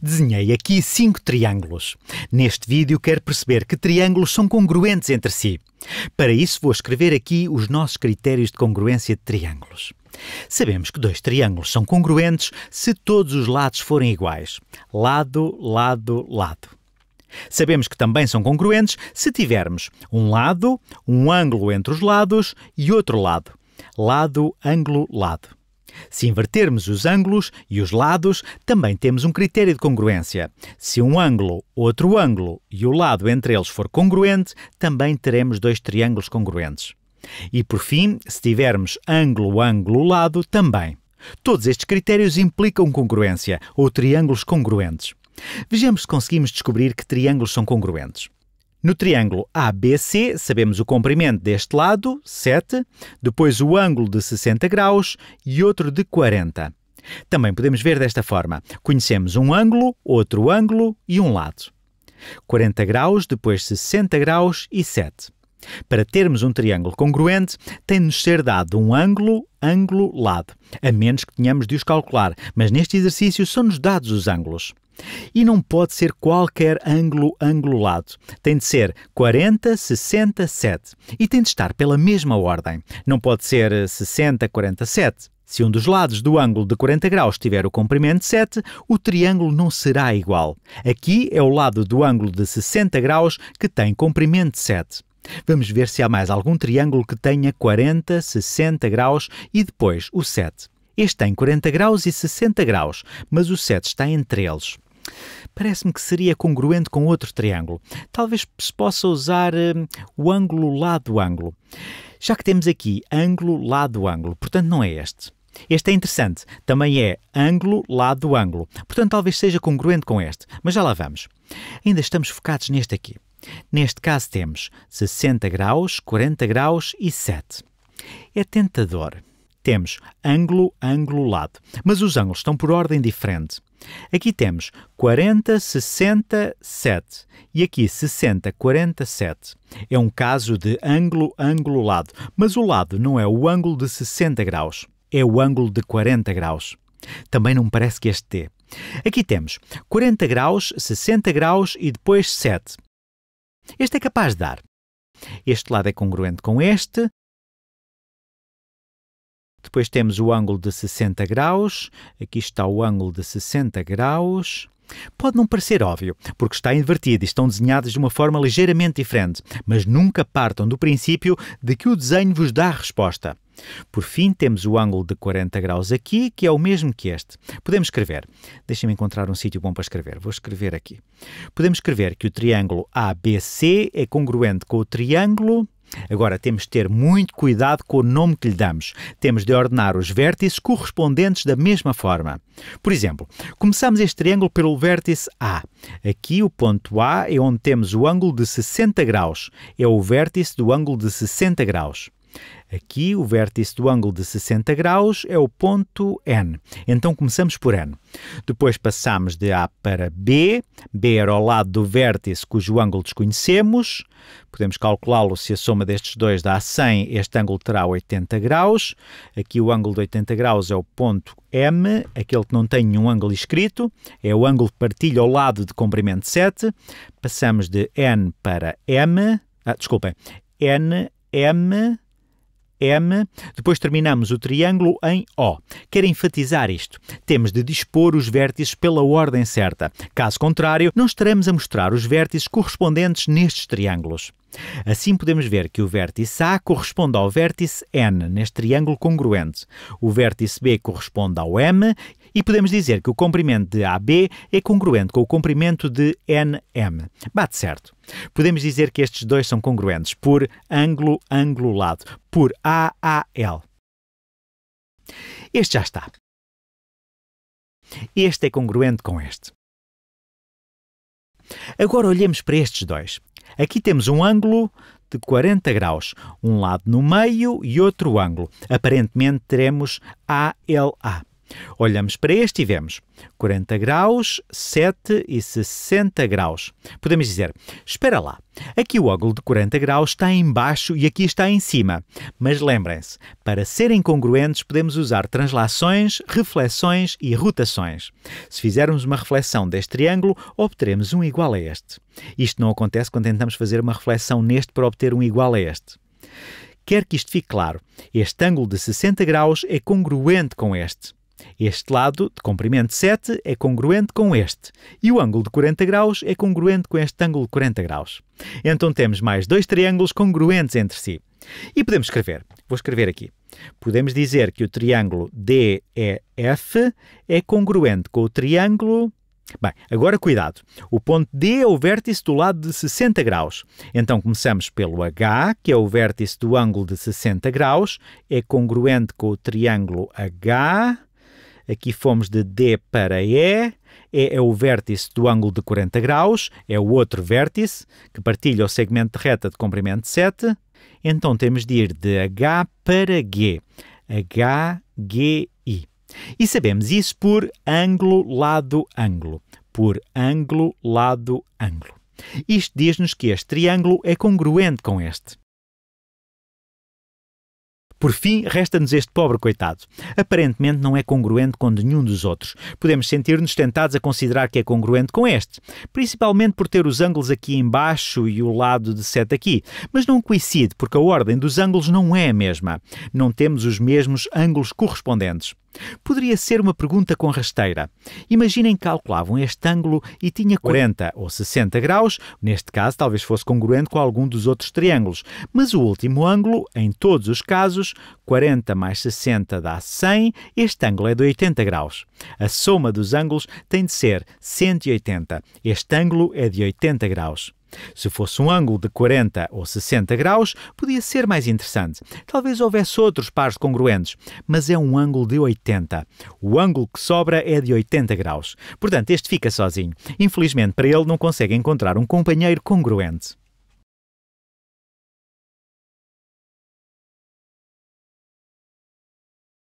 Desenhei aqui cinco triângulos. Neste vídeo quero perceber que triângulos são congruentes entre si. Para isso vou escrever aqui os nossos critérios de congruência de triângulos. Sabemos que dois triângulos são congruentes se todos os lados forem iguais. Lado, lado, lado. Sabemos que também são congruentes se tivermos um lado, um ângulo entre os lados e outro lado. Lado, ângulo, lado. Se invertermos os ângulos e os lados, também temos um critério de congruência. Se um ângulo, outro ângulo e o lado entre eles for congruente, também teremos dois triângulos congruentes. E por fim, se tivermos ângulo, ângulo, lado, também. Todos estes critérios implicam congruência ou triângulos congruentes. Vejamos se conseguimos descobrir que triângulos são congruentes. No triângulo ABC, sabemos o comprimento deste lado, 7, depois o ângulo de 60 graus e outro de 40. Também podemos ver desta forma: conhecemos um ângulo, outro ângulo e um lado. 40 graus, depois 60 graus e 7. Para termos um triângulo congruente, tem-nos ser dado um ângulo, ângulo, lado, a menos que tenhamos de os calcular, mas neste exercício são-nos dados os ângulos. E não pode ser qualquer ângulo angulado. Tem de ser 40, 60, 7. E tem de estar pela mesma ordem. Não pode ser 60, 40, 7. Se um dos lados do ângulo de 40 graus tiver o comprimento 7, o triângulo não será igual. Aqui é o lado do ângulo de 60 graus que tem comprimento 7. Vamos ver se há mais algum triângulo que tenha 40, 60 graus e depois o 7. Este tem 40 graus e 60 graus, mas o 7 está entre eles. Parece-me que seria congruente com outro triângulo. Talvez se possa usar hum, o ângulo lado-ângulo. Já que temos aqui ângulo lado-ângulo, portanto não é este. Este é interessante, também é ângulo lado-ângulo, portanto talvez seja congruente com este, mas já lá vamos. Ainda estamos focados neste aqui. Neste caso temos 60 graus, 40 graus e 7. É tentador temos ângulo, ângulo, lado. Mas os ângulos estão por ordem diferente. Aqui temos 40, 60, 7 e aqui 60, 47. É um caso de ângulo, ângulo, lado, mas o lado não é o ângulo de 60 graus, é o ângulo de 40 graus. Também não me parece que este dê. Aqui temos 40 graus, 60 graus e depois 7. Este é capaz de dar. Este lado é congruente com este, depois temos o ângulo de 60 graus. Aqui está o ângulo de 60 graus. Pode não parecer óbvio, porque está invertido e estão desenhados de uma forma ligeiramente diferente, mas nunca partam do princípio de que o desenho vos dá a resposta. Por fim, temos o ângulo de 40 graus aqui, que é o mesmo que este. Podemos escrever. Deixem-me encontrar um sítio bom para escrever. Vou escrever aqui. Podemos escrever que o triângulo ABC é congruente com o triângulo Agora, temos de ter muito cuidado com o nome que lhe damos. Temos de ordenar os vértices correspondentes da mesma forma. Por exemplo, começamos este triângulo pelo vértice A. Aqui, o ponto A é onde temos o ângulo de 60 graus. É o vértice do ângulo de 60 graus. Aqui o vértice do ângulo de 60 graus é o ponto N. Então começamos por N. Depois passamos de A para B. B era ao lado do vértice cujo ângulo desconhecemos. Podemos calculá-lo se a soma destes dois dá 100, este ângulo terá 80 graus. Aqui o ângulo de 80 graus é o ponto M, aquele que não tem nenhum ângulo escrito, é o ângulo de partilha ao lado de comprimento 7. Passamos de N para M, ah, desculpem, N, M, M, depois terminamos o triângulo em O. Quero enfatizar isto. Temos de dispor os vértices pela ordem certa. Caso contrário, não estaremos a mostrar os vértices correspondentes nestes triângulos. Assim podemos ver que o vértice A corresponde ao vértice N neste triângulo congruente. O vértice B corresponde ao M e podemos dizer que o comprimento de AB é congruente com o comprimento de NM. Bate certo. Podemos dizer que estes dois são congruentes por ângulo ângulo lado por AAL. Este já está. Este é congruente com este. Agora olhemos para estes dois. Aqui temos um ângulo de 40 graus, um lado no meio e outro ângulo. Aparentemente teremos ALA. Olhamos para este e vemos 40 graus, 7 e 60 graus. Podemos dizer, espera lá, aqui o ângulo de 40 graus está em baixo e aqui está em cima. Mas lembrem-se, para serem congruentes podemos usar translações, reflexões e rotações. Se fizermos uma reflexão deste triângulo, obteremos um igual a este. Isto não acontece quando tentamos fazer uma reflexão neste para obter um igual a este. Quero que isto fique claro. Este ângulo de 60 graus é congruente com este. Este lado, de comprimento 7, é congruente com este, e o ângulo de 40 graus é congruente com este ângulo de 40 graus. Então temos mais dois triângulos congruentes entre si. E podemos escrever, vou escrever aqui, podemos dizer que o triângulo DEF é congruente com o triângulo Bem, agora cuidado. O ponto D é o vértice do lado de 60 graus. Então começamos pelo H, que é o vértice do ângulo de 60 graus, é congruente com o triângulo H Aqui fomos de D para E. E é o vértice do ângulo de 40 graus, é o outro vértice, que partilha o segmento de reta de comprimento 7. Então temos de ir de H para G. H, G, I. E sabemos isso por ângulo, lado, ângulo. Por ângulo, lado, ângulo. Isto diz-nos que este triângulo é congruente com este. Por fim, resta-nos este pobre coitado. Aparentemente não é congruente com nenhum dos outros. Podemos sentir-nos tentados a considerar que é congruente com este, principalmente por ter os ângulos aqui embaixo e o lado de 7 aqui, mas não coincide porque a ordem dos ângulos não é a mesma. Não temos os mesmos ângulos correspondentes. Poderia ser uma pergunta com rasteira. Imaginem que calculavam este ângulo e tinha 40 ou 60 graus, neste caso talvez fosse congruente com algum dos outros triângulos, mas o último ângulo, em todos os casos, 40 mais 60 dá 100, este ângulo é de 80 graus. A soma dos ângulos tem de ser 180, este ângulo é de 80 graus. Se fosse um ângulo de 40 ou 60 graus, podia ser mais interessante. Talvez houvesse outros pares congruentes, mas é um ângulo de 80. O ângulo que sobra é de 80 graus. Portanto, este fica sozinho. Infelizmente para ele, não consegue encontrar um companheiro congruente.